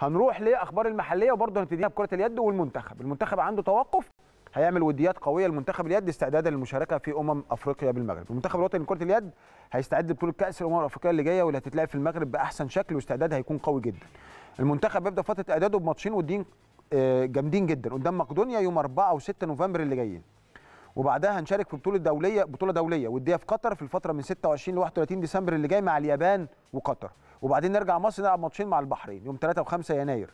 هنروح لاخبار المحليه وبرضه هنبتديها بكره اليد والمنتخب المنتخب عنده توقف هيعمل وديات قويه لمنتخب اليد استعدادا للمشاركه في امم افريقيا بالمغرب المنتخب الوطني لكره اليد هيستعد لبطوله كاس الامم الافريقيه اللي جايه واللي هتتلعب في المغرب باحسن شكل واستعداد هيكون قوي جدا المنتخب بيبدا فتره اعداده بماتشين ودين آه، جامدين جدا قدام مقدونيا يوم 4 و6 نوفمبر اللي جايين وبعدها هنشارك في بطوله دوليه بطوله دوليه وديه في قطر في الفتره من 26 ل 31 ديسمبر اللي جاي مع اليابان وقطر وبعدين نرجع مصر نلعب ماتشين مع البحرين يوم 3 و5 يناير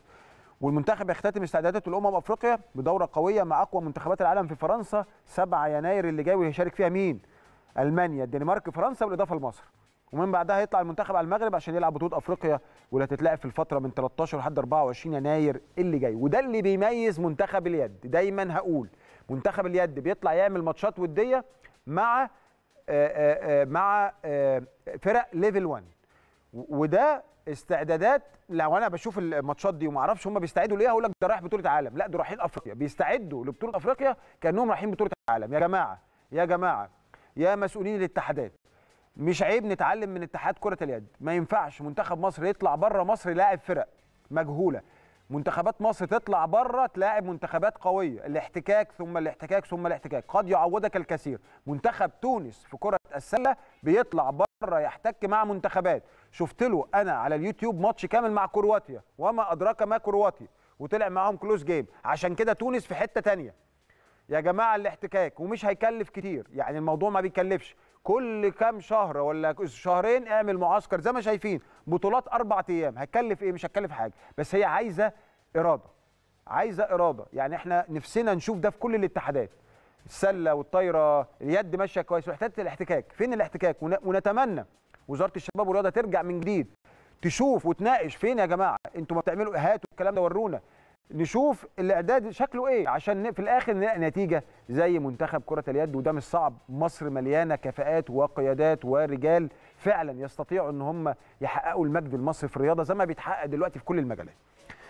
والمنتخب يختتم استعداداته لامم افريقيا بدوره قويه مع اقوى منتخبات العالم في فرنسا 7 يناير اللي جاي وهيشارك فيها مين؟ المانيا الدنمارك فرنسا بالاضافه لمصر ومن بعدها يطلع المنتخب على المغرب عشان يلعب بطوله افريقيا واللي هتتلعب في الفتره من 13 لحد 24 يناير اللي جاي وده اللي بيميز منتخب اليد دايما هقول منتخب اليد بيطلع يعمل ماتشات وديه مع آآ آه، آآ آه، آه، مع آآ فرق ليفل 1 وده استعدادات لو انا بشوف الماتشات دي وما اعرفش هم بيستعدوا ليه هقول لك ده رايح بطوله عالم لا دول رايحين افريقيا بيستعدوا لبطوله افريقيا كانهم رايحين بطوله عالم يا جماعه يا جماعه يا مسؤولين الاتحادات مش عيب نتعلم من اتحاد كره اليد ما ينفعش منتخب مصر يطلع بره مصر لاعب فرق مجهوله منتخبات مصر تطلع بره تلاعب منتخبات قويه الاحتكاك ثم الاحتكاك ثم الاحتكاك قد يعوضك الكثير منتخب تونس في كره السله بيطلع بره مره يحتك مع منتخبات شفت له انا على اليوتيوب ماتش كامل مع كرواتيا وما ادراك ما كرواتيا وطلع معاهم كلوز جيم عشان كده تونس في حته ثانيه يا جماعه الاحتكاك ومش هيكلف كتير يعني الموضوع ما بيكلفش كل كام شهر ولا شهرين اعمل معسكر زي ما شايفين بطولات اربع ايام هتكلف ايه مش هتكلف حاجه بس هي عايزه اراده عايزه اراده يعني احنا نفسنا نشوف ده في كل الاتحادات السله والطايره اليد ماشيه كويس واحتاجت الاحتكاك فين الاحتكاك ونتمنى وزاره الشباب والرياضه ترجع من جديد تشوف وتناقش فين يا جماعه انتوا ما بتعملوا هاتوا الكلام ده ورونا نشوف الاعداد شكله ايه عشان في الاخر نلاقي نتيجه زي منتخب كره اليد وده مش صعب مصر مليانه كفاءات وقيادات ورجال فعلا يستطيعوا ان هم يحققوا المجد المصري في الرياضه زي ما بيتحقق دلوقتي في كل المجالات